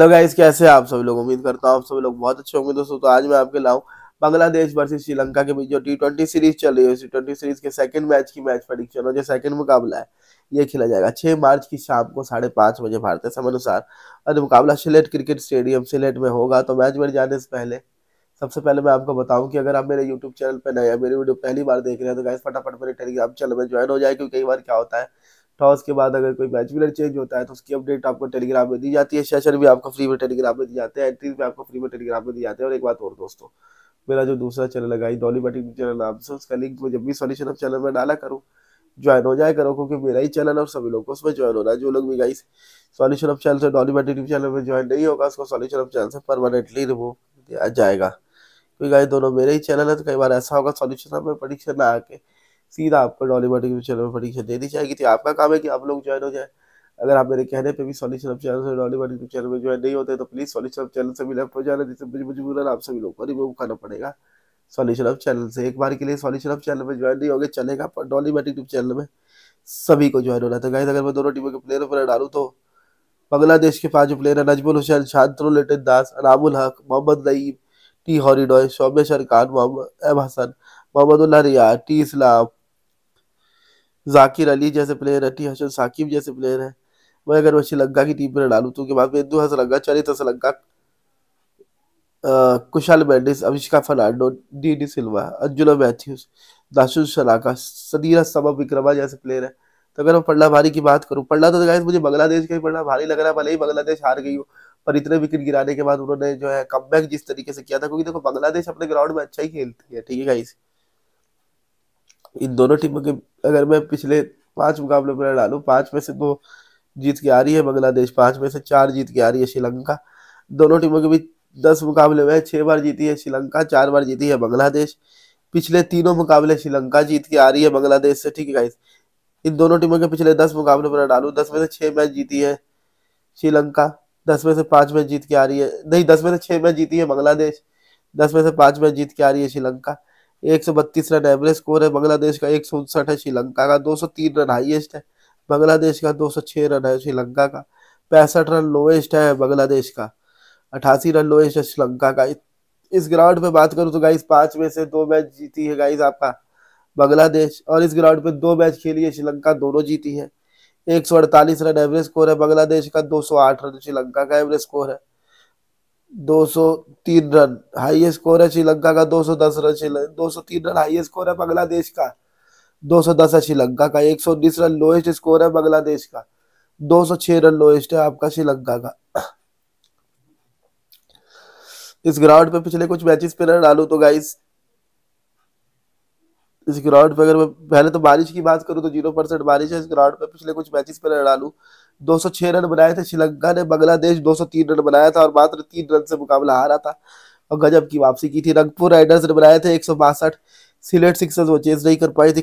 hello guys कैसे आप सभी लोग उम्मीद करता हूँ आप सभी लोग बहुत अच्छे होंगे दोस्तों तो आज मैं आपके लाऊं बांग्लादेश वर्सेस श्रीलंका के बीच जो टी ट्वेंटी सीरीज चल रही है टी ट्वेंटी सीरीज के सेकंड मैच की मैच प्रडिक्शन और जो सेकंड मुकाबला है ये खेला जाएगा छह मार्च की शाम को साढ़े पांच बजे भारतीय समय अनुसार और मुकाबला सिलेट क्रिकेट स्टेडियम सिलेट में होगा तो मैच में जाने से पहले सबसे पहले मैं आपको बताऊं कि अगर आप मेरे YouTube चैनल पर नए हैं मेरी वीडियो पहली बार देख रहे हैं तो गाइस फटाफट मेरे टेलीग्राम चैनल में ज्वाइन हो जाए क्योंकि कई बार क्या होता है टॉस के बाद अगर कोई मैच विनर चेंज होता है तो उसकी अपडेट आपको टेलीग्राम में दी जाती है सेशन भी आपको फ्री में टेलीग्राम में दी जाते हैं एंट्रीज भी आपको फ्री में टेलीग्राम में दी जाते हैं और एक बात और दोस्तों मेरा जो दूसरा चैनल लगाई दौली बैटिंग चैनल नाम से उसका लिंक मैं जब भी सोल्यूशन ऑफ चैनल में डाला करूँ ज्वाइन हो जाए करो क्योंकि मेरा ही चैनल है और सभी लोग को उसमें ज्वाइन होना है जो लोग भी गाइस सॉल्यूशन ऑफ चैनल से डॉली बैटिंग चैनल में ज्वाइन नहीं होगा उसको सॉल्यूशन ऑफ चैनल से परमानेंटली रिमूव किया जाएगा क्योंकि गाइस दोनों मेरे ही चैनल है तो कई बार ऐसा होगा सॉल्यूशन में परीक्षा ना आके सीधा आपको डॉली बॉडी के चैनल पर परीक्षा देनी चाहिए थी आपका काम है कि आप लोग ज्वाइन हो जाए अगर आप मेरे कहने पे भी सॉल्यूशन चैनल से डॉली बटन चैनल में ज्वाइन नहीं होते तो प्लीज़ सॉल्यूशन चैनल से भी लेफ्ट हो जाना जिससे मुझे मजबूर आप सभी लोगों को रिमूव करना पड़ेगा सॉल्यूशन ऑफ चैनल से एक बार के लिए सॉल्यूशन ऑफ चैनल में ज्वाइन नहीं होगा चलेगा पर डॉली मैटिक चैनल में सभी को ज्वाइन होना था गाइज तो अगर मैं दोनों टीमों के प्लेयर पर डालू तो बांग्लादेश के पांच प्लेयर हैं नजमुल हुसैन शांतनु लिटन दास अनामुल हक मोहम्मद नईम टी हॉरीडॉय सौम्य शर खान मोहम्मद एम हसन मोहम्मदुल्ला रिया टी इस्लाम जाकिर अली जैसे प्लेयर है टी हसन साकिब जैसे प्लेयर है मैं अगर वैसे लग्गा की टीम पर डालू तो उसके बाद में इंदू हसलग्गा चरित तो हसलग्गा कुशाल मेंडिस अविष्का फर्नाडो डी डी सिल्वा अंजुना मैथ्यूज दाशुल शलाका सदीरा सबा विक्रमा जैसे प्लेयर है तो अगर मैं पढ़ना भारी की बात करूँ पढ़ना तो गाइस मुझे बांग्लादेश का ही पढ़ना भारी लग रहा है भले ही बांग्लादेश हार गई हो पर इतने विकेट गिराने के बाद उन्होंने जो है कम जिस तरीके से किया था क्योंकि देखो बांग्लादेश अपने ग्राउंड में अच्छा ही खेलती है ठीक है गाइस इन दोनों टीमों के अगर मैं पिछले पांच मुकाबले पर डालू पांच में से दो जीत के आ रही है बांग्लादेश पांच में से चार जीत के आ रही है श्रीलंका दोनों टीमों के बीच दस मुकाबले में छह बार जीती है श्रीलंका चार बार जीती है बांग्लादेश पिछले तीनों मुकाबले श्रीलंका जीत के आ रही है बांग्लादेश से ठीक है इन दोनों टीमों के पिछले दस मुकाबले पर डालू दस में से छह मैच जीती है श्रीलंका दस में से पांच मैच जीत के आ रही है नहीं दस में से छह मैच जीती है बांग्लादेश दस में से पांच मैच जीत के आ रही है श्रीलंका एक सौ बत्तीस रन एवरेज स्कोर है बांग्लादेश का एक सौ उनसठ है श्रीलंका का दो सौ तीन रन हाईएस्ट है बांग्लादेश का दो सौ छह रन है श्रीलंका का पैंसठ रन लोएस्ट है बांग्लादेश का अठासी रन लोएस्ट है श्रीलंका का इस ग्राउंड पे बात करूँ तो गाइस पांच में से दो मैच जीती है गाइस आपका बांग्लादेश और इस ग्राउंड पे दो मैच खेली है श्रीलंका दोनों जीती है एक सौ अड़तालीस रन एवरेज स्कोर है बांग्लादेश का दो सौ आठ रन श्रीलंका का एवरेज स्कोर है 203 रन हाईएस्ट स्कोर है श्रीलंका का 210 run Sri Lanka 203 run highest score है बांग्लादेश का 210 है श्रीलंका का 119 रन लोएस्ट स्कोर है बांग्लादेश का 206 रन लोएस्ट है आपका श्रीलंका का इस ग्राउंड पे पिछले कुछ मैचेस पे रन डालू तो गाइस इस ग्राउंड पे अगर मैं पहले तो बारिश की बात करूं तो जीरो परसेंट बारिश है इस ग्राउंड पे पिछले कुछ मैचेस पे रन डालू 206 रन बनाए थे श्रीलंका ने बांग्लादेश 203 रन बनाया था और मात्र तीन रन से मुकाबला हारा था और गजब की वापसी की थी रंगपुर राइडर्स ने बनाए थे एक सिलेट सिक्सर्स वो चेज नहीं कर पाए थे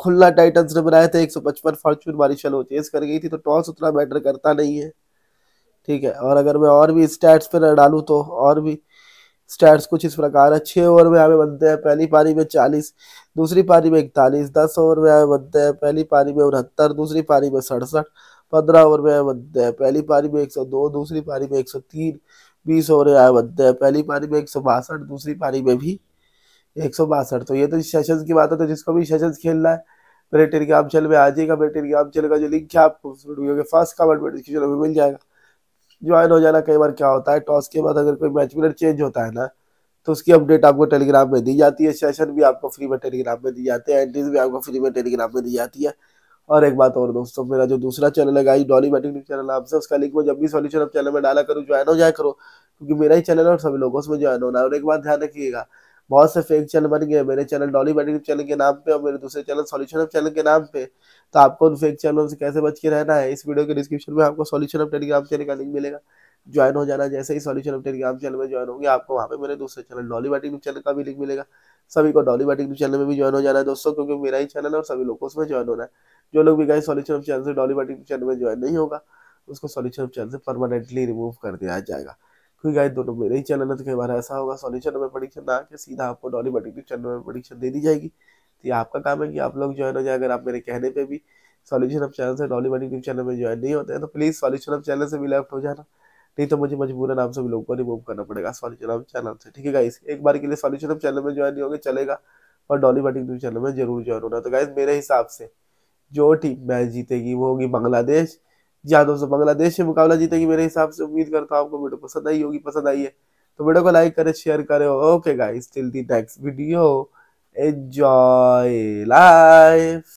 खुल्ला टाइटन्स ने बनाए थे एक सौ पचपन फॉर्चून मारिशल वो चेज कर गई थी तो टॉस उतना मैटर करता नहीं है ठीक है और अगर मैं और भी स्टैट्स पर डालूँ तो और भी स्टैट्स कुछ इस प्रकार है छः ओवर में हमें बनते हैं पहली पारी में चालीस दूसरी पारी में इकतालीस दस ओवर में हमें बनते हैं पहली पारी में उनहत्तर दूसरी पारी में सड़सठ पंद्रह ओवर में बनते हैं पहली पारी में एक सौ दो दूसरी पारी में एक सौ तीन बीस ओवर में बनते हैं पहली पारी में एक सौ बासठ दूसरी पारी में भी एक सौ बासठ तो ये तो सेशन की बात है तो जिसको भी सेशन खेलना है मेरे टेलीग्राम चैनल में आ जाएगा मेरे टेलीग्राम चैनल का जो लिंक है आपको वीडियो के फर्स्ट कमेंट में डिस्क्रिप्शन में मिल जाएगा ज्वाइन हो जाना कई बार क्या होता है टॉस के बाद अगर कोई मैच मिनट चेंज होता है ना तो उसकी अपडेट आपको टेलीग्राम में दी जाती है सेशन भी आपको फ्री में टेलीग्राम में दी जाते हैं एंट्रीज भी आपको फ्री में टेलीग्राम में दी जाती है और एक बात और दोस्तों मेरा जो दूसरा चैनल है guys dolly batting news channel आपसे उसका लिंक मैं जब भी सॉल्यूशन अब चैनल में डाला करूँ ज्वाइन हो जाए करो क्योंकि मेरा ही चैनल है और सभी लोगों से ज्वाइन होना और एक बात ध्यान रखिएगा बहुत से फेक चैनल बन गए मेरे चैनल डॉली बैटिंग चैनल के नाम पे और मेरे दूसरे चैनल सॉल्यूशन ऑफ चैनल के नाम पे तो आपको उन फेक चैनलों से कैसे बच के रहना है इस वीडियो के डिस्क्रिप्शन में आपको सॉल्यूशन ऑफ टेलीग्राम चैनल का लिंक मिलेगा ज्वाइन हो जाना जैसे ही सॉल्यूशन ऑफ टेलीग्राम चैनल में ज्वाइन होंगे आपको वहाँ पे मेरे दूसरे चैनल डॉली बैटिंग चैनल का भी लिंक मिलेगा सभी को डॉली बैटिंग चैनल में भी ज्वाइन हो जाना है दोस्तों क्योंकि मेरा ही चैनल है और सभी लोगों को उसमें ज्वाइन होना है जो लोग भी गए solution of dolly batting channel में ज्वाइन नहीं होगा उसको सॉल्यूशन ऑफ से परमानेंटली रिमूव कर दिया जाएगा क्योंकि गाय दोनों मेरे ही चैनल है तो कई बार ऐसा होगा सॉल्यूशन में परीक्षा ना आके सीधा आपको डॉली बटिक चैनल में परीक्षा दे दी जाएगी तो ये आपका काम है कि आप लोग ज्वाइन हो जाए अगर आप मेरे कहने पर भी सॉल्यूशन ऑफ चैनल से डॉली बटिक चैनल में ज्वाइन नहीं होते हैं तो प्लीज़ सॉल्यूशन ऑफ चैनल से भी लेफ्ट हो जाना नहीं तो मुझे मजबूरन आप सभी लोगों को रिमूव करना पड़ेगा सॉल्यूशन ऑफ चैनल से ठीक है गाइस एक बार के लिए सॉल्यूशन ऑफ चैनल में ज्वाइन नहीं होगा चलेगा और डॉली बटिक चैनल में जरूर ज्वाइन होना तो गाइस मेरे हिसाब से जो टीम मैच जीतेगी वो होगी बांग्लादेश जहाँ दोस्तों बांग्लादेश से मुकाबला जीतेगी मेरे हिसाब से उम्मीद करता हूँ आपको वीडियो पसंद आई होगी पसंद आई है तो वीडियो को लाइक करें शेयर करें okay guys till the next video enjoy life